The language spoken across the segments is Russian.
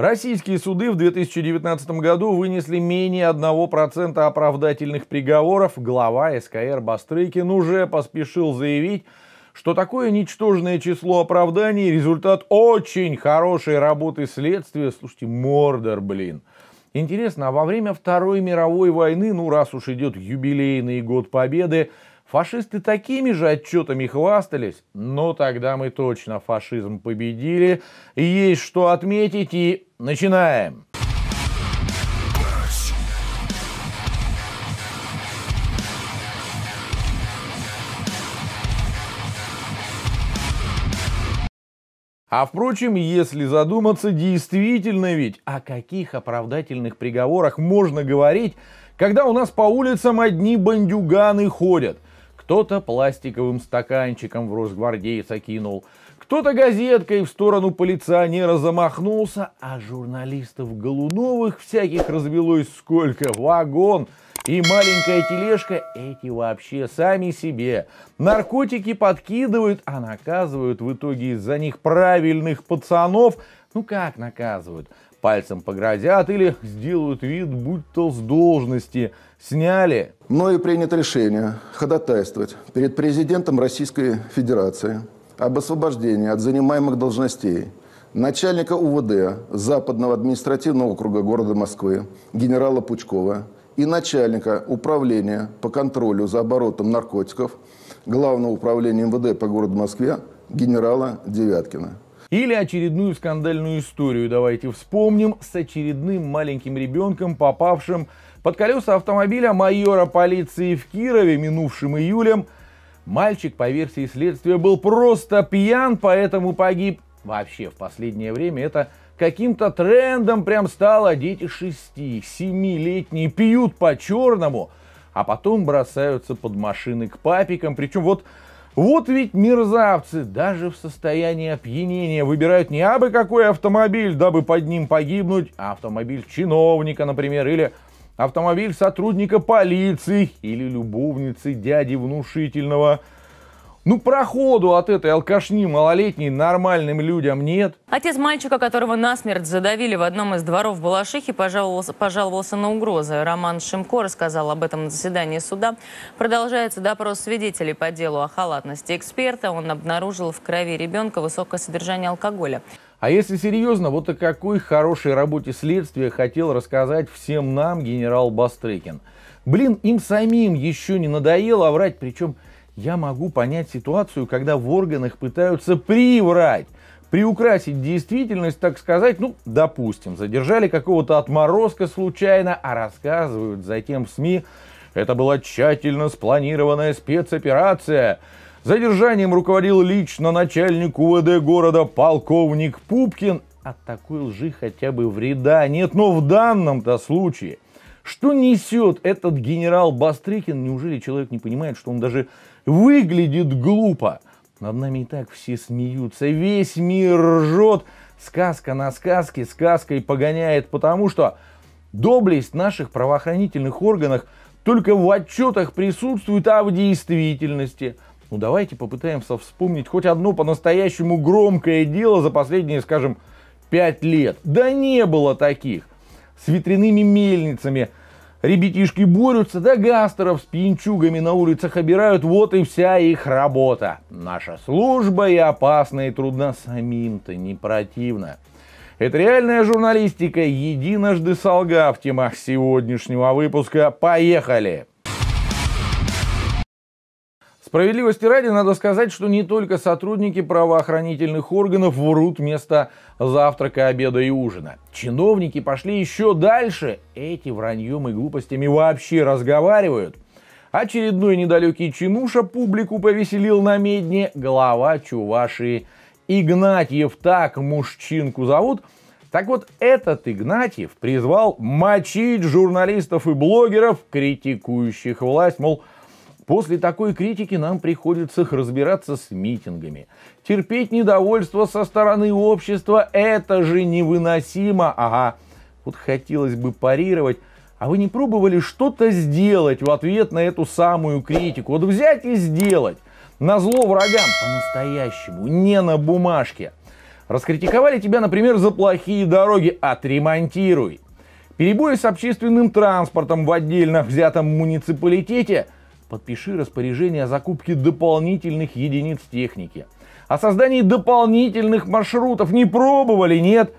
Российские суды в 2019 году вынесли менее 1% оправдательных приговоров. Глава СКР Бастрыкин уже поспешил заявить, что такое ничтожное число оправданий – результат очень хорошей работы следствия. Слушайте, мордор, блин. Интересно, а во время Второй мировой войны, ну раз уж идет юбилейный год Победы, Фашисты такими же отчетами хвастались, но тогда мы точно фашизм победили. Есть что отметить и начинаем. А впрочем, если задуматься, действительно ведь о каких оправдательных приговорах можно говорить, когда у нас по улицам одни бандюганы ходят – кто-то пластиковым стаканчиком в Росгвардейца кинул, кто-то газеткой в сторону полиционера замахнулся, а журналистов Голуновых всяких развелось сколько, вагон и маленькая тележка, эти вообще сами себе. Наркотики подкидывают, а наказывают в итоге из-за них правильных пацанов. Ну как наказывают? пальцем погрозят или сделают вид, будто с должности сняли. Мною принято решение ходатайствовать перед президентом Российской Федерации об освобождении от занимаемых должностей начальника УВД Западного административного округа города Москвы генерала Пучкова и начальника управления по контролю за оборотом наркотиков Главного управления МВД по городу Москве генерала Девяткина. Или очередную скандальную историю давайте вспомним с очередным маленьким ребенком, попавшим под колеса автомобиля майора полиции в Кирове минувшим июлем. Мальчик, по версии следствия, был просто пьян, поэтому погиб. Вообще, в последнее время это каким-то трендом прям стало. Дети шести, 7 летние пьют по-черному, а потом бросаются под машины к папикам. Причем вот вот ведь мерзавцы даже в состоянии опьянения выбирают не абы какой автомобиль, дабы под ним погибнуть, а автомобиль чиновника, например, или автомобиль сотрудника полиции, или любовницы дяди внушительного – ну, проходу от этой алкашни малолетней нормальным людям нет. Отец мальчика, которого насмерть задавили в одном из дворов Балашихи, пожаловался, пожаловался на угрозы. Роман Шимко рассказал об этом на заседании суда. Продолжается допрос свидетелей по делу о халатности эксперта. Он обнаружил в крови ребенка высокое содержание алкоголя. А если серьезно, вот о какой хорошей работе следствия хотел рассказать всем нам генерал Бастрыкин. Блин, им самим еще не надоело врать, причем я могу понять ситуацию, когда в органах пытаются приврать, приукрасить действительность, так сказать, ну, допустим, задержали какого-то отморозка случайно, а рассказывают затем в СМИ, это была тщательно спланированная спецоперация. Задержанием руководил лично начальник УВД э города полковник Пупкин. От такой лжи хотя бы вреда нет, но в данном-то случае – что несет этот генерал Бастрыкин? Неужели человек не понимает, что он даже Выглядит глупо. Над нами и так все смеются, весь мир ржет. Сказка на сказке сказкой погоняет, потому что доблесть наших правоохранительных органах только в отчетах присутствует, а в действительности – ну давайте попытаемся вспомнить хоть одно по-настоящему громкое дело за последние, скажем, пять лет. Да не было таких. С ветряными мельницами, Ребятишки борются, да гастеров с пинчугами на улицах обирают. Вот и вся их работа. Наша служба и опасна, и трудна самим-то, не противно. Это реальная журналистика, единожды солга в темах сегодняшнего выпуска. Поехали! Справедливости ради надо сказать, что не только сотрудники правоохранительных органов врут вместо завтрака, обеда и ужина. Чиновники пошли еще дальше. Эти враньем и глупостями вообще разговаривают. Очередной недалекий чинуша публику повеселил на медне глава Чувашии. Игнатьев так мужчинку зовут. Так вот, этот Игнатьев призвал мочить журналистов и блогеров, критикующих власть, мол, После такой критики нам приходится разбираться с митингами. Терпеть недовольство со стороны общества – это же невыносимо. Ага, вот хотелось бы парировать, а вы не пробовали что-то сделать в ответ на эту самую критику? Вот взять и сделать. На зло врагам по-настоящему, не на бумажке. Раскритиковали тебя, например, за плохие дороги, отремонтируй. Перебои с общественным транспортом в отдельно взятом муниципалитете – подпиши распоряжение о закупке дополнительных единиц техники. О создании дополнительных маршрутов не пробовали, нет?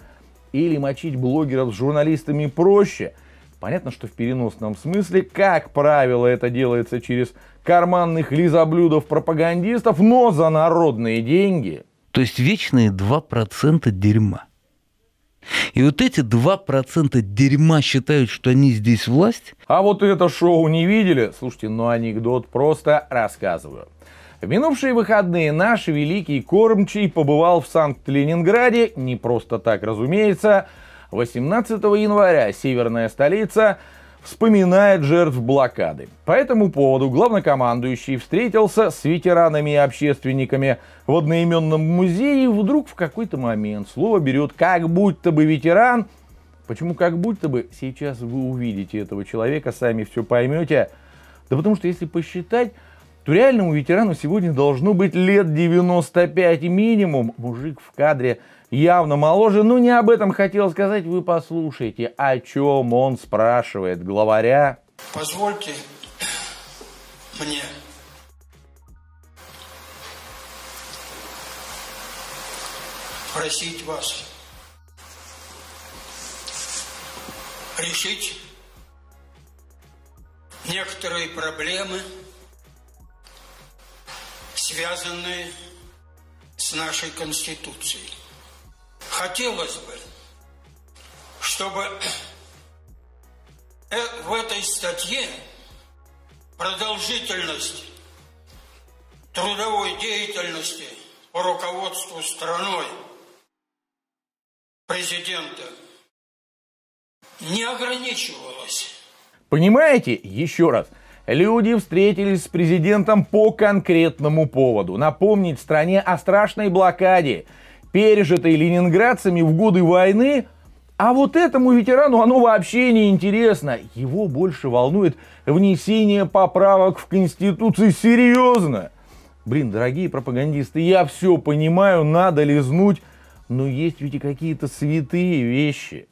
Или мочить блогеров с журналистами проще? Понятно, что в переносном смысле, как правило, это делается через карманных лизоблюдов пропагандистов, но за народные деньги. То есть вечные 2% дерьма. И вот эти 2% дерьма считают, что они здесь власть. А вот это шоу не видели? Слушайте, ну анекдот просто рассказываю. В минувшие выходные наш великий кормчий побывал в Санкт-Ленинграде, не просто так, разумеется. 18 января северная столица вспоминает жертв блокады. По этому поводу главнокомандующий встретился с ветеранами и общественниками в одноименном музее и вдруг в какой-то момент слово берет как будто бы ветеран. Почему как будто бы? Сейчас вы увидите этого человека, сами все поймете. Да потому что если посчитать, то реальному ветерану сегодня должно быть лет 95 минимум. Мужик в кадре явно моложе, Ну не об этом хотел сказать. Вы послушайте, о чем он спрашивает главаря. Позвольте мне просить вас решить некоторые проблемы, связанные с нашей Конституцией. Хотелось бы, чтобы э, в этой статье продолжительность трудовой деятельности по руководству страной президента не ограничивалась. Понимаете, еще раз, Люди встретились с президентом по конкретному поводу. Напомнить стране о страшной блокаде, пережитой ленинградцами в годы войны, а вот этому ветерану оно вообще не интересно. Его больше волнует внесение поправок в Конституцию серьезно. Блин, дорогие пропагандисты, я все понимаю, надо лизнуть, но есть ведь и какие-то святые вещи.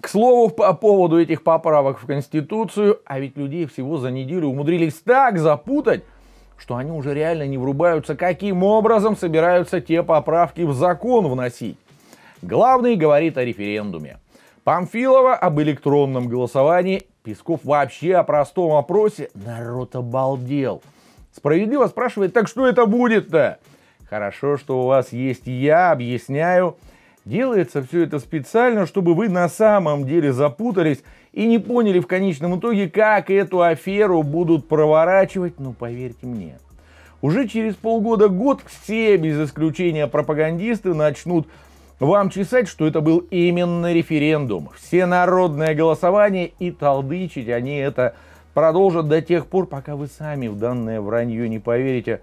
К слову, по поводу этих поправок в Конституцию, а ведь людей всего за неделю умудрились так запутать, что они уже реально не врубаются, каким образом собираются те поправки в закон вносить. Главный говорит о референдуме. Памфилова об электронном голосовании, Песков вообще о простом опросе. Народ обалдел. Справедливо спрашивает, так что это будет-то? Хорошо, что у вас есть я, объясняю. Делается все это специально, чтобы вы на самом деле запутались и не поняли в конечном итоге, как эту аферу будут проворачивать, ну поверьте мне. Уже через полгода-год все, без исключения пропагандисты, начнут вам чесать, что это был именно референдум, Все народное голосование, и толдычить они это продолжат до тех пор, пока вы сами в данное вранье не поверите.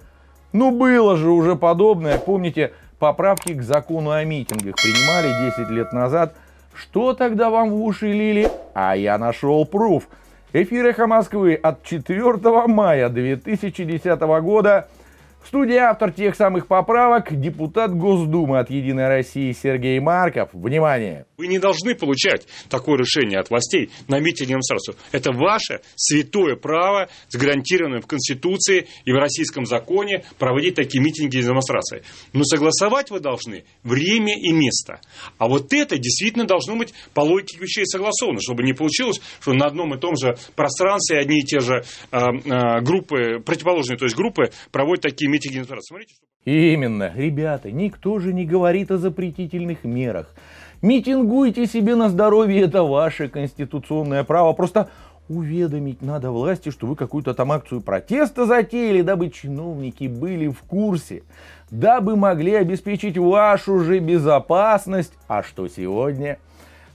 Ну было же уже подобное, помните, поправки к закону о митингах принимали 10 лет назад – что тогда вам в уши лили? А я нашел пруф. Эфир «Эхо Москвы» от 4 мая 2010 года – в студии автор тех самых поправок, депутат Госдумы от «Единой России» Сергей Марков. Внимание! Вы не должны получать такое решение от властей на митинге демонстрацию. Это ваше святое право, гарантированное в Конституции и в российском законе, проводить такие митинги и демонстрации. Но согласовать вы должны время и место. А вот это действительно должно быть по логике вещей согласовано, чтобы не получилось, что на одном и том же пространстве одни и те же э, э, группы, противоположные, то есть группы, проводят такие имейте генитарат. Смотрите, что... Именно. Ребята, никто же не говорит о запретительных мерах. Митингуйте себе на здоровье, это ваше конституционное право. Просто уведомить надо власти, что вы какую-то там акцию протеста затеяли, дабы чиновники были в курсе, дабы могли обеспечить вашу же безопасность. А что сегодня?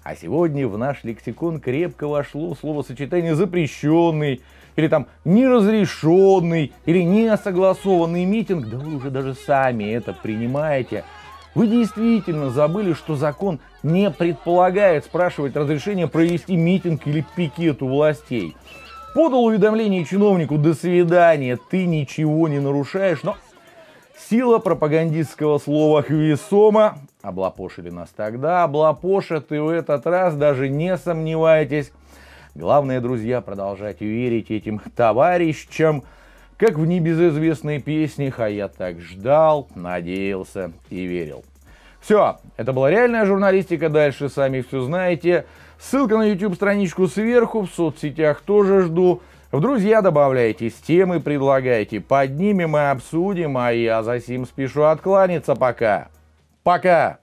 А сегодня в наш лексикон крепко вошло словосочетание «запрещенный», или там «неразрешенный», или «несогласованный митинг». Да вы уже даже сами это принимаете. Вы действительно забыли, что закон не предполагает спрашивать разрешение провести митинг или пикет у властей. Подал уведомление чиновнику «До свидания, ты ничего не нарушаешь», но Сила пропагандистского слова «весома» облапошили нас тогда, облапошат и в этот раз, даже не сомневайтесь. Главное, друзья, продолжать верить этим товарищам, как в небезызвестной песне «А я так ждал, надеялся и верил». Все, это была реальная журналистика, дальше сами все знаете. Ссылка на YouTube-страничку сверху, в соцсетях тоже жду. В друзья добавляйтесь, темы предлагайте, поднимем и обсудим, а я за сим спешу откланяться пока. Пока!